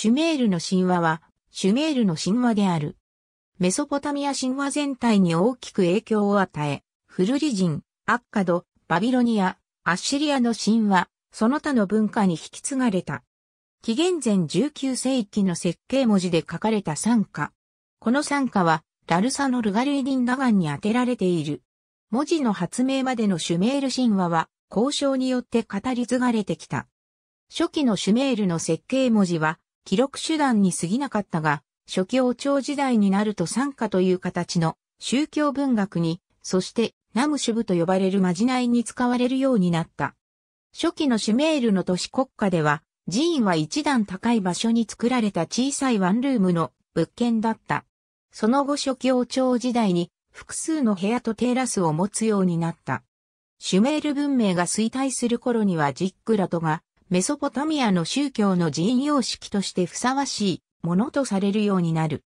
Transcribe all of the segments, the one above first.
シュメールの神話は、シュメールの神話である。メソポタミア神話全体に大きく影響を与え、フルリ人、アッカド、バビロニア、アッシリアの神話、その他の文化に引き継がれた。紀元前19世紀の設計文字で書かれた参加。この参加は、ラルサのルガルイリンダガンに当てられている。文字の発明までのシュメール神話は、交渉によって語り継がれてきた。初期のシュメールの設計文字は、記録手段に過ぎなかったが、初期王朝時代になると参加という形の宗教文学に、そしてナムシュブと呼ばれるまじないに使われるようになった。初期のシュメールの都市国家では、寺院は一段高い場所に作られた小さいワンルームの物件だった。その後初期王朝時代に複数の部屋とテラスを持つようになった。シュメール文明が衰退する頃にはジックラトがメソポタミアの宗教の寺院様式としてふさわしいものとされるようになる。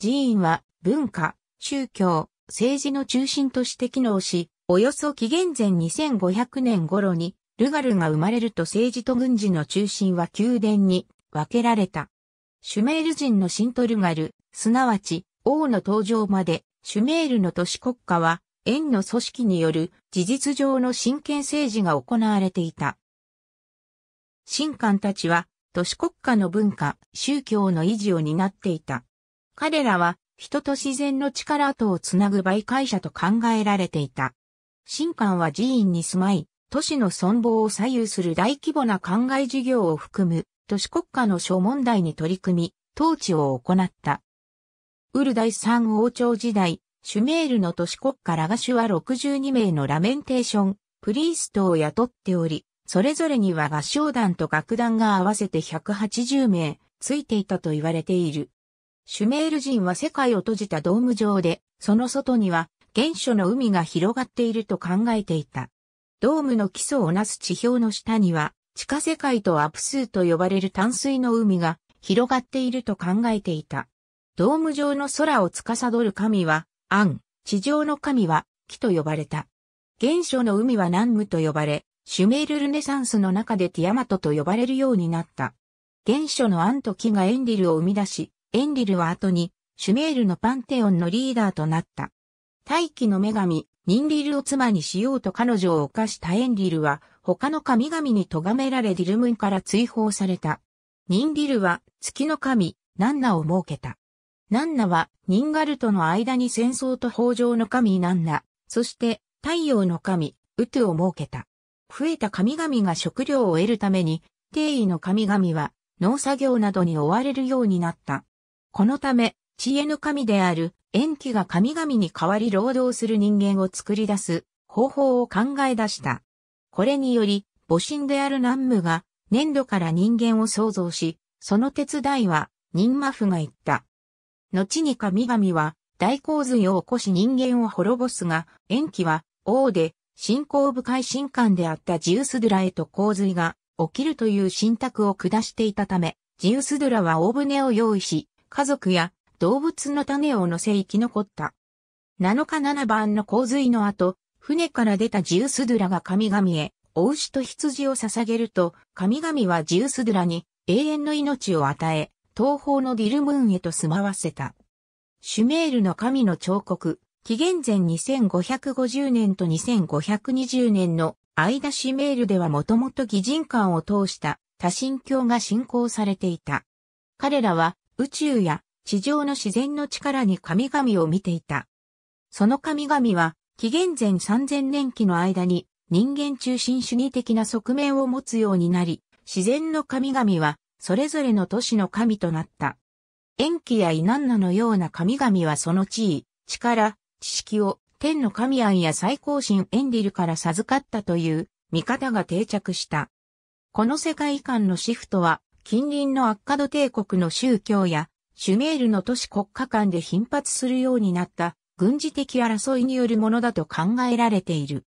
寺院は文化、宗教、政治の中心として機能し、およそ紀元前2500年頃にルガルが生まれると政治と軍事の中心は宮殿に分けられた。シュメール人のシントルガル、すなわち王の登場までシュメールの都市国家は縁の組織による事実上の真剣政治が行われていた。神官たちは都市国家の文化、宗教の維持を担っていた。彼らは人と自然の力とをつなぐ媒介者と考えられていた。神官は寺院に住まい、都市の存亡を左右する大規模な灌漑事業を含む都市国家の諸問題に取り組み、統治を行った。ウル第三王朝時代、シュメールの都市国家ラガシュは62名のラメンテーション、プリーストを雇っており、それぞれには合唱団と楽団が合わせて180名、ついていたと言われている。シュメール人は世界を閉じたドーム上で、その外には原初の海が広がっていると考えていた。ドームの基礎をなす地表の下には、地下世界とアプスーと呼ばれる淡水の海が広がっていると考えていた。ドーム上の空を司る神は、アン、地上の神は、木と呼ばれた。原初の海は南無と呼ばれ、シュメールルネサンスの中でティアマトと呼ばれるようになった。原初のアンとキがエンリルを生み出し、エンリルは後にシュメールのパンテオンのリーダーとなった。大気の女神、ニンリルを妻にしようと彼女を犯したエンリルは、他の神々に咎められディルムンから追放された。ニンリルは月の神、ナンナを設けた。ナンナはニンガルとの間に戦争と豊穣の神ナンナ、そして太陽の神、ウトゥを設けた。増えた神々が食料を得るために、定位の神々は農作業などに追われるようになった。このため、知恵の神である、延期が神々に代わり労働する人間を作り出す方法を考え出した。これにより、母神である南無が粘土から人間を創造し、その手伝いは任魔府が言った。後に神々は大洪水を起こし人間を滅ぼすが、延期は王で信仰深い神官であったジウスドゥラへと洪水が起きるという信託を下していたため、ジウスドゥラは大船を用意し、家族や動物の種を乗せ生き残った。7日7番の洪水の後、船から出たジウスドゥラが神々へ、お牛と羊を捧げると、神々はジウスドゥラに永遠の命を与え、東方のディルムーンへと住まわせた。シュメールの神の彫刻、紀元前2550年と2520年の間シメールではもともと擬人館を通した多神教が信仰されていた。彼らは宇宙や地上の自然の力に神々を見ていた。その神々は紀元前3000年期の間に人間中心主義的な側面を持つようになり、自然の神々はそれぞれの都市の神となった。延期やイナンナのような神々はその地位、力、知識を天の神庵や最高神エンリルから授かったという見方が定着した。この世界観のシフトは近隣のアッカド帝国の宗教やシュメールの都市国家間で頻発するようになった軍事的争いによるものだと考えられている。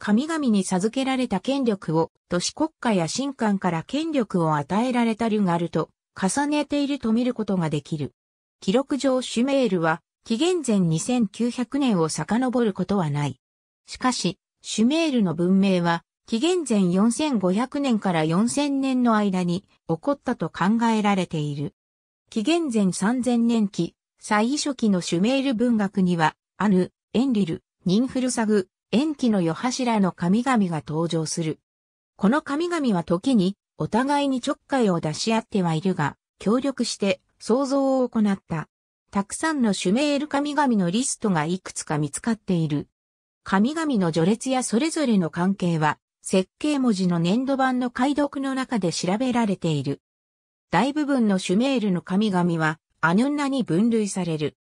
神々に授けられた権力を都市国家や神官から権力を与えられたルガルと重ねていると見ることができる。記録上シュメールは紀元前2900年を遡ることはない。しかし、シュメールの文明は、紀元前4500年から4000年の間に起こったと考えられている。紀元前3000年期、最初期のシュメール文学には、アヌ、エンリル、ニンフルサグ、エンキの世柱の神々が登場する。この神々は時に、お互いにちょっかいを出し合ってはいるが、協力して創造を行った。たくさんのシュメール神々のリストがいくつか見つかっている。神々の序列やそれぞれの関係は、設計文字の粘土版の解読の中で調べられている。大部分のシュメールの神々は、アヌンナに分類される。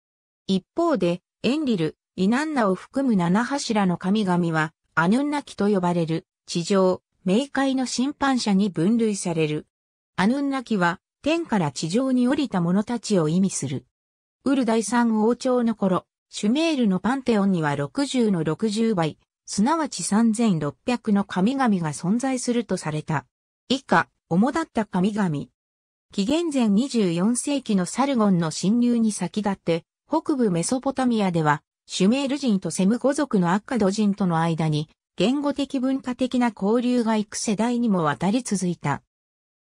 一方で、エンリル、イナンナを含む七柱の神々は、アヌンナキと呼ばれる、地上、冥界の審判者に分類される。アヌンナキは、天から地上に降りた者たちを意味する。ウル第三王朝の頃、シュメールのパンテオンには60の60倍、すなわち3600の神々が存在するとされた。以下、主だった神々。紀元前24世紀のサルゴンの侵入に先立って、北部メソポタミアでは、シュメール人とセム語族のアッカド人との間に、言語的文化的な交流が幾世代にもわたり続いた。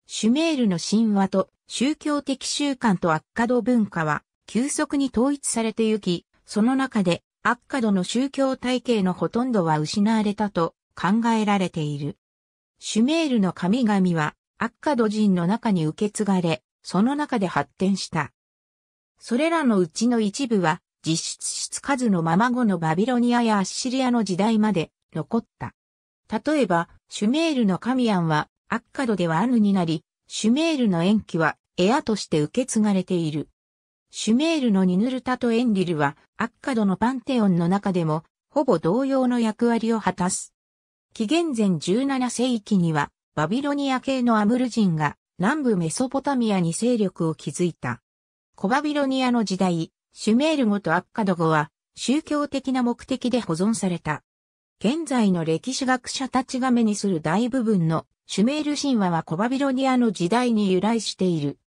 シュメールの神話と宗教的習慣とアッカド文化は、急速に統一されてゆき、その中でアッカドの宗教体系のほとんどは失われたと考えられている。シュメールの神々はアッカド人の中に受け継がれ、その中で発展した。それらのうちの一部は実質しつかずのまま後のバビロニアやアッシリアの時代まで残った。例えば、シュメールの神ミアンはアッカドではアヌになり、シュメールの延期はエアとして受け継がれている。シュメールのニヌルタとエンリルは、アッカドのパンテオンの中でも、ほぼ同様の役割を果たす。紀元前17世紀には、バビロニア系のアムル人が、南部メソポタミアに勢力を築いた。コバビロニアの時代、シュメール語とアッカド語は、宗教的な目的で保存された。現在の歴史学者たちが目にする大部分のシュメール神話はコバビロニアの時代に由来している。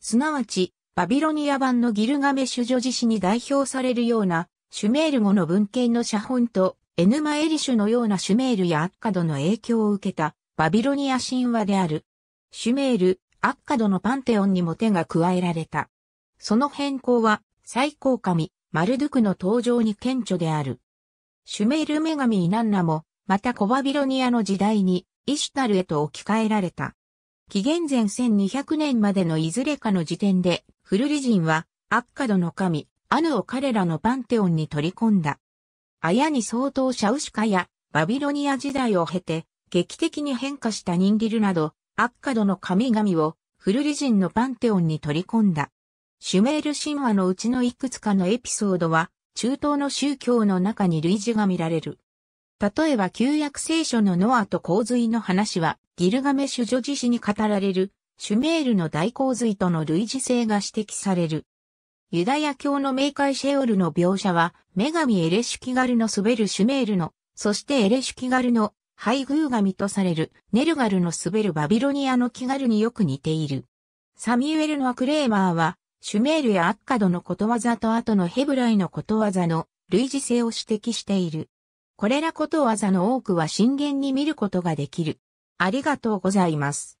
すなわち、バビロニア版のギルガメシュ女子史に代表されるような、シュメール語の文献の写本と、エヌマエリシュのようなシュメールやアッカドの影響を受けた、バビロニア神話である。シュメール、アッカドのパンテオンにも手が加えられた。その変更は、最高神、マルドゥクの登場に顕著である。シュメール女神イナンナも、またコバビロニアの時代に、イシュタルへと置き換えられた。紀元前1200年までのいずれかの時点で、フルリ人は、アッカドの神、アヌを彼らのパンテオンに取り込んだ。アヤに相当シャウシュカや、バビロニア時代を経て、劇的に変化したニンギルなど、アッカドの神々を、フルリ人のパンテオンに取り込んだ。シュメール神話のうちのいくつかのエピソードは、中東の宗教の中に類似が見られる。例えば旧約聖書のノアと洪水の話は、ギルガメシュ女自死に語られるシュメールの大洪水との類似性が指摘される。ユダヤ教の冥界シェオルの描写は、女神エレシュキガルの滑るシュメールの、そしてエレシュキガルの配偶神とされるネルガルの滑るバビロニアのキガルによく似ている。サミュエルのアクレーマーは、シュメールやアッカドのことわざと後のヘブライのことわざの類似性を指摘している。これらことわざの多くは震源に見ることができる。ありがとうございます。